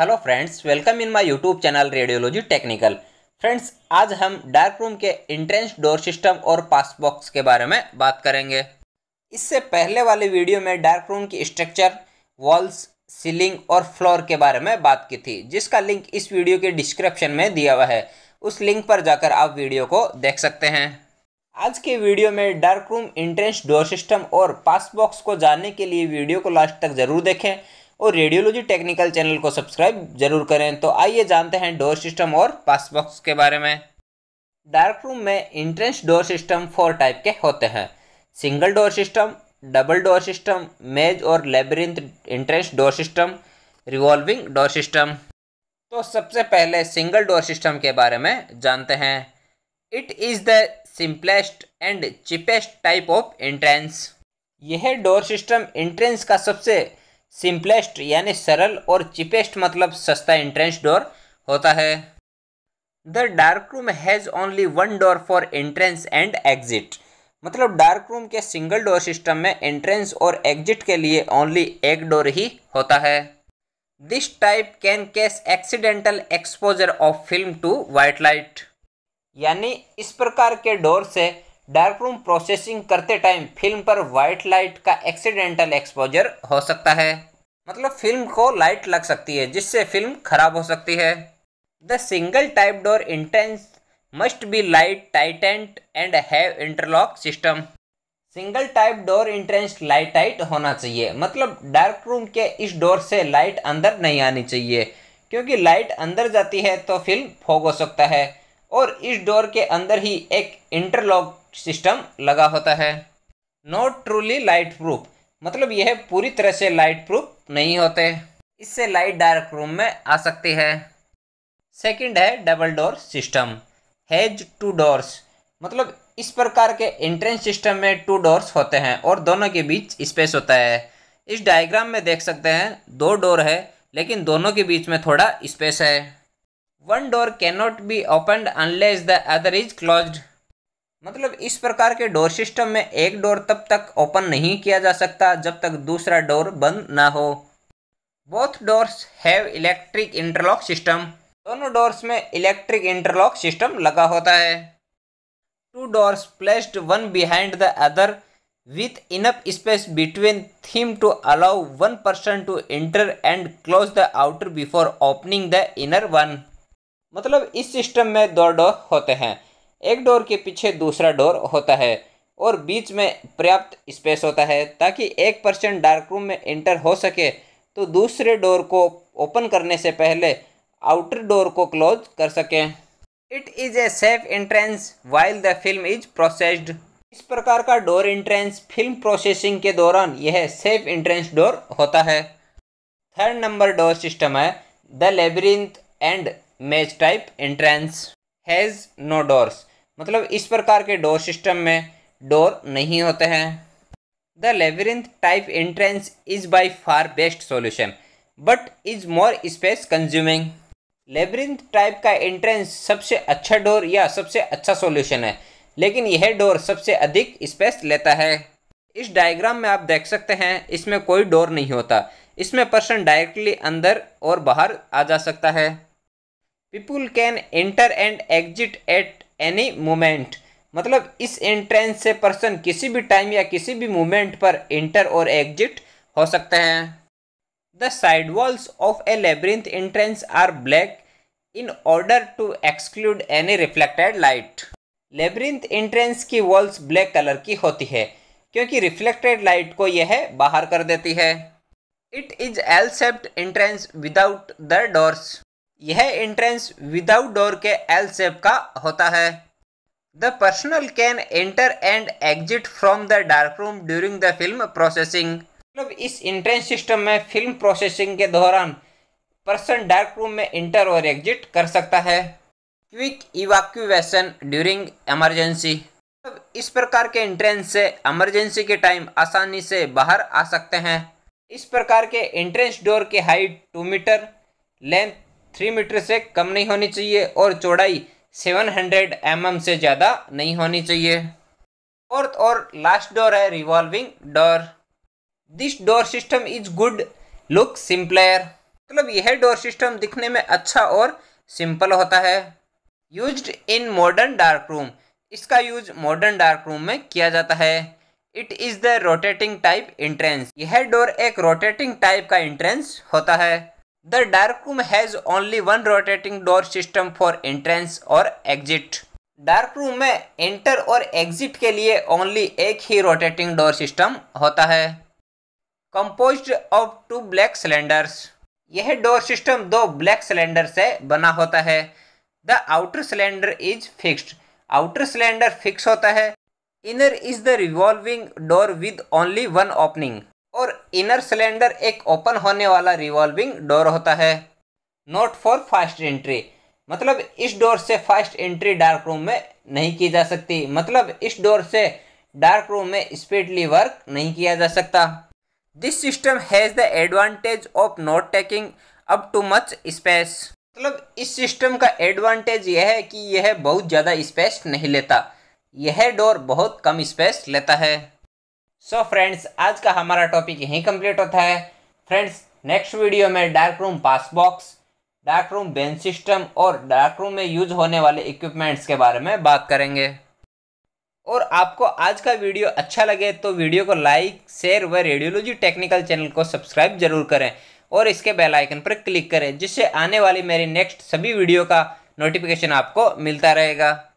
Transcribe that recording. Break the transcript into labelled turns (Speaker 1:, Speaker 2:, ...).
Speaker 1: hello friends welcome in my YouTube channel radiology technical friends आज हम dark room के entrance door system और pass box के बारे में बात करेंगे इससे पहले वाले वीडियो में डार्क रूम की स्ट्रक्चर वॉल्स सीलिंग और फ्लोर के बारे में बात की थी जिसका लिंक इस वीडियो के डिस्क्रिप्शन में दिया हुआ है उस लिंक पर जाकर आप वीडियो को देख सकते हैं आज के वीडियो में dark room entrance door system और पास बॉक्स को जानने के लिए वीडियो को लास्ट तक ज़रूर देखें और रेडियोलॉजी टेक्निकल चैनल को सब्सक्राइब जरूर करें तो आइए जानते हैं डोर सिस्टम और पासबॉक्स के बारे में डार्क रूम में entrance door system four type के होते हैं single door system double door system maze और labyrinth entrance door system revolving door system तो सबसे पहले सिंगल डोर सिस्टम के बारे में जानते हैं it is the simplest and cheapest type of entrance यह डोर सिस्टम इंट्रेंस का सबसे सिंपलेस्ट यानी सरल और चिपेस्ट मतलब सस्ता एंट्रेंस डोर होता है the dark room has only one door for entrance and exit मतलब डार्क रूम के सिंगल डोर सिस्टम में एंट्रेंस और एग्जिट के लिए ओनली एक डोर ही होता है this type can cause accidental exposure of film to white light यानी इस प्रकार के डोर से डार्क रूम प्रोसेसिंग करते टाइम फिल्म पर वाइट लाइट का एक्सीडेंटल एक्सपोजर हो सकता है मतलब फिल्म को लाइट लग सकती है जिससे फिल्म खराब हो सकती है the single type door entrance must be light टाइटेंट and have interlock system single type door entrance light tight होना चाहिए मतलब डार्क रूम के इस डोर से लाइट अंदर नहीं आनी चाहिए क्योंकि लाइट अंदर जाती है तो फिल्म फोग हो सकता है और इस डोर के अंदर ही एक इंटरलॉक सिस्टम लगा होता है नॉट ट्रूली लाइट प्रूफ मतलब यह पूरी तरह से लाइट प्रूफ नहीं होते इससे लाइट डार्क रूम में आ सकती है सेकंड है double door system has two doors मतलब इस प्रकार के एंट्रेंस सिस्टम में टू डोर्स होते हैं और दोनों के बीच स्पेस होता है इस डायग्राम में देख सकते हैं दो डोर है लेकिन दोनों के बीच में थोड़ा स्पेस है one door can not be open unless the other is closed मतलब इस प्रकार के डोर सिस्टम में एक डोर तब तक ओपन नहीं किया जा सकता जब तक दूसरा डोर बंद ना हो both doors have electric interlock system दोनों डोर्स में इलेक्ट्रिक इंटरलॉक सिस्टम लगा होता है two doors placed one behind the other with enough space between them to allow one person to enter and close the outer before opening the inner one मतलब इस system में दो door होते हैं एक डोर के पीछे दूसरा डोर होता है और बीच में पर्याप्त स्पेस होता है ताकि एक पर्सन डार्क रूम में एंटर हो सके तो दूसरे डोर को ओपन करने से पहले आउटर डोर को क्लोज कर सकें it is a safe entrance while the film is processed इस प्रकार का डोर एंट्रेंस फिल्म प्रोसेसिंग के दौरान यह सेफ एंट्रेंस डोर होता है थर्ड नंबर डोर सिस्टम है the labyrinth and maze type entrance has no doors मतलब इस प्रकार के डोर सिस्टम में डोर नहीं होते हैं the labyrinth type entrance is by far best solution but is more space consuming labyrinth type का एंट्रेंस सबसे अच्छा डोर या सबसे अच्छा सोल्यूशन है लेकिन यह डोर सबसे अधिक स्पेस लेता है इस डायग्राम में आप देख सकते हैं इसमें कोई डोर नहीं होता इसमें पर्सन डायरेक्टली अंदर और बाहर आ जा सकता है people can enter and exit at any moment मतलब इस एंट्रेंस से पर्सन किसी भी टाइम या किसी भी मोमेंट पर एंटर और एग्जिट हो सकते हैं the side walls of a labyrinth entrance are black in order to exclude any reflected light labyrinth entrance की वॉल्स ब्लैक कलर की होती है क्योंकि रिफ्लेक्टेड लाइट को यह बाहर कर देती है it is L shaped entrance without the doors यह एंट्रेंस विदाउट डोर के एल सेप का होता है the personnel can enter and exit from the dark room during the film processing मतलब इस एंट्रेंस सिस्टम में फिल्म प्रोसेसिंग के दौरान पर्सन डार्क रूम में इंटर और एग्जिट कर सकता है क्विक इवाक्यूवेशन ड्यूरिंग एमरजेंसी मतलब इस प्रकार के एंट्रेंस से एमरजेंसी के टाइम आसानी से बाहर आ सकते हैं इस प्रकार के एंट्रेंस डोर की height two metre length three metre से कम नहीं होनी चाहिए और चौड़ाई सेवन हंड्रेड एम से ज़्यादा नहीं होनी चाहिए फोर्थ और लास्ट डोर है revolving door this door system is good look simpler मतलब यह डोर सिस्टम दिखने में अच्छा और सिंपल होता है use in modern dark room इसका यूज मॉडर्न डार्क रूम में किया जाता है it is the rotating type entrance यह डोर एक रोटेटिंग टाइप का इंट्रेंस होता है the dark room has only one rotating door system for entrance और एग्जिट डार्क रूम में एंटर और एग्जिट के लिए ओनली एक ही रोटेटिंग डोर सिस्टम होता है compose of two black cylinders यह डोर सिस्टम दो ब्लैक सिलेंडर से बना होता है the outer cylinder is fixed outer cylinder fix होता है inner is the revolving door with only one opening और इनर सिलेंडर एक ओपन होने वाला रिवॉल्विंग डोर होता है नोट फॉर फास्ट एंट्री मतलब इस डोर से फास्ट एंट्री डार्क रूम में नहीं की जा सकती मतलब इस डोर से डार्क रूम में स्पीडली वर्क नहीं किया जा सकता this system has the advantage of not taking up too much space मतलब इस सिस्टम का एडवांटेज यह है कि यह बहुत ज़्यादा स्पेस नहीं लेता यह डोर बहुत कम स्पेस लेता है सो so फ्रेंड्स आज का हमारा टॉपिक यहीं कंप्लीट होता है फ्रेंड्स नेक्स्ट वीडियो में dark room pass box dark room bench system और डार्क रूम में यूज होने वाले इक्विपमेंट्स के बारे में बात करेंगे और आपको आज का वीडियो अच्छा लगे तो वीडियो को लाइक शेयर व रेडियोलॉजी टेक्निकल चैनल को सब्सक्राइब जरूर करें और इसके बेल आइकन पर क्लिक करें जिससे आने वाली मेरी नेक्स्ट सभी वीडियो का नोटिफिकेशन आपको मिलता रहेगा